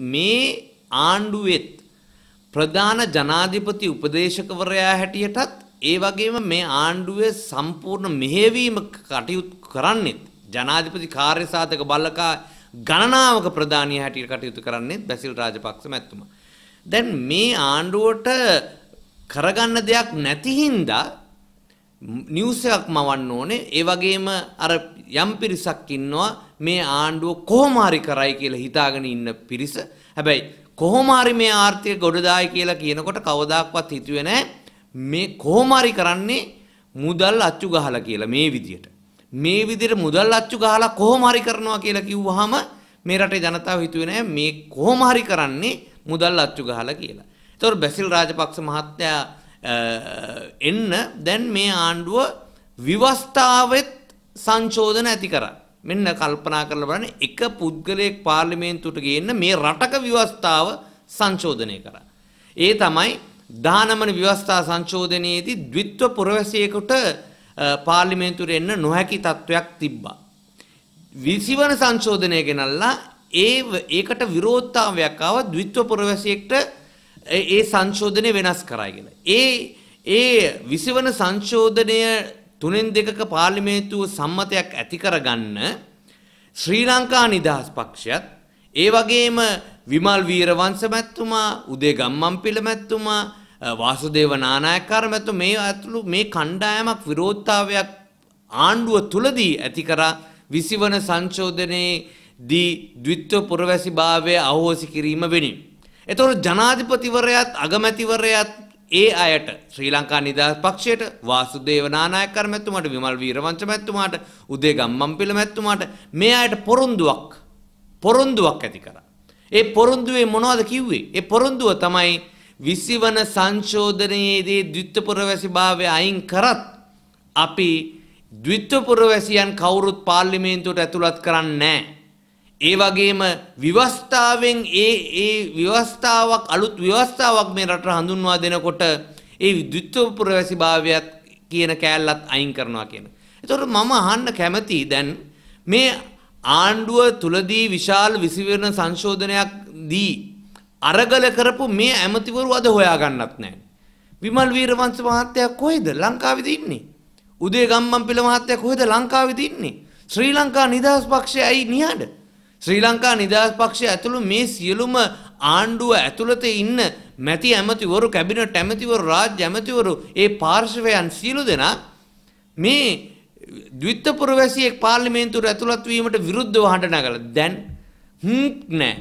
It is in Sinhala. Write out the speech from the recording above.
මේ ආණ්ඩුවෙත් ප්‍රධාන ජනාධිපති උපදේශකවරයා හැටියටත් ඒ වගේම මේ ආණ්ඩුවේ සම්පූර්ණ මෙහෙවීම කටයුතු කරන්නෙත් ජනාධිපති කාර්යසාධක බල්ලකා ගණනාවක ප්‍රධානී හැටියට කටයුතු කරන්නෙත් බැසිල් රාජපක්ෂ මැතිතුමා. දැන් මේ ආණ්ඩුවට කරගන්න දෙයක් නැති හින්දා නිවුස් එකක් මවන්න ඕනේ. ඒ වගේම අර යම් පිරිසක් ඉන්නවා මේ ආණ්ඩුව කොහොමාරි කරයි කියලා හිතාගෙන ඉන්න පිරිස හැබැයි කොහොමාරි මේ ආර්ථික ගොඩදායි කියලා කියනකොට කවදාක්වත් හිතුවේ නැහැ මේ කොහොමාරි කරන්නේ මුදල් අච්චු ගහලා කියලා මේ විදියට මේ විදිහට මුදල් අච්චු ගහලා කොහොමාරි කරනවා කියලා කිව්වහම මේ රටේ ජනතාව හිතුවේ නැහැ මේ කොහොමාරි කරන්නේ මුදල් අච්චු ගහලා කියලා. ඒතකොට බැසිල් රාජපක්ෂ මහත්තයා එන්න දැන් මේ ආණ්ඩුව විවස්ථාවෙත් සංශෝධන ඇති කරා. මෙන්න කල්පනා කරලා බලන්න එක පුද්ගලයෙක් පාර්ලිමේන්තුවට ගේන්න මේ රටක ව්‍යවස්ථාව සංශෝධනය කරා. ඒ තමයි දානමන ව්‍යවස්ථා සංශෝධනයේදී ද්විත්ව පුරවැසියෙකුට පාර්ලිමේන්තුවට එන්න නොහැකි තත්වයක් තිබ්බා. විසිවන සංශෝධනය ගෙනල්ලා ඒ ඒකට විරෝධතාවයක් ආව ද්විත්ව පුරවැසියෙක්ට ඒ සංශෝධනය වෙනස් කරයි කියලා. ඒ ඒ විසිවන සංශෝධනය තුනෙන් දෙකක පාර්ලිමේන්තුව සම්මතයක් ඇති කරගන්න ශ්‍රී ලංකා නිදහස් පක්ෂයත් ඒ වගේම විමල් වීරවංශ මැතිතුමා උදේ ගම්මන්පිල මැතිතුමා වාසුදේව නානායකාර මැතිතුම මේ ඇතුළු මේ කණ්ඩායමක් විරෝධතාවයක් ආණ්ඩුව තුලදී ඇති කරා විසිවන සංශෝධනයේ දී ද්විත්ව පුරවැසිභාවය අහෝසි කිරීම වෙනි. එතකොට ජනාධිපතිවරයාත් අගමැතිවරයාත් ඒ අයට ශ්‍රී ලංකා නිදහස් පක්ෂයට වාසුදේව නානායක මැතිතුමාට විමල් වීරවංශ මැතිතුමාට උදේගම් මම්පිල මැතිතුමාට මේ අයට පොරොන්දුවක් පොරොන්දුවක් ඇති කරා. ඒ පොරොන්දුවේ මොනවද කිව්වේ? ඒ පොරොන්දුව තමයි විසිවන සංශෝධනයේදී ද්විත්ව පුරවැසිභාවය අයින් කරත් අපි ද්විත්ව පුරවැසියන් කවුරුත් පාර්ලිමේන්තුවට ඇතුළත් කරන්නේ නැහැ. ඒ වගේම විවස්ථාවෙන් ඒ ඒ විවස්ථාවක් අලුත් විවස්ථාවක් මේ රට හඳුන්වා දෙනකොට ඒ ද්විත්ව පුරවැසිභාවයත් කියන කෑල්ලත් අයින් කරනවා කියන. එතකොට මම අහන්න කැමති දැන් මේ ආණ්ඩුව තුලදී විශාල විසිවෙන සංශෝධනයක් දී අරගල කරපු මේ ඇමතිවරු අද හොයාගන්නත් නැහැ. විමල් වීරවංශ මහත්තයා කොහෙද ලංකාවේද ඉන්නේ? උදේ ගම්මන්පිල මහත්තයා කොහෙද ලංකාවේද ඉන්නේ? ශ්‍රී ලංකා නිදහස් පක්ෂය ඇයි නිහඬ? ශ්‍රී ලංකා නිදහස් පක්ෂය ඇතුළු මේ සියලුම ආණ්ඩුව ඇතුළත ඉන්න මැති ඇමතිවරු කැබිනට් ඇමතිවරු රාජ්‍ය ඇමතිවරු ඒ පාර්ශවයන් සියලු දෙනා මේ ද්විත්ත පුරවැසියෙක් පාර්ලිමේන්තුවට ඇතුළත් වීමට විරුද්ධව හඬ නගලා දැන් හ්ම් නෑ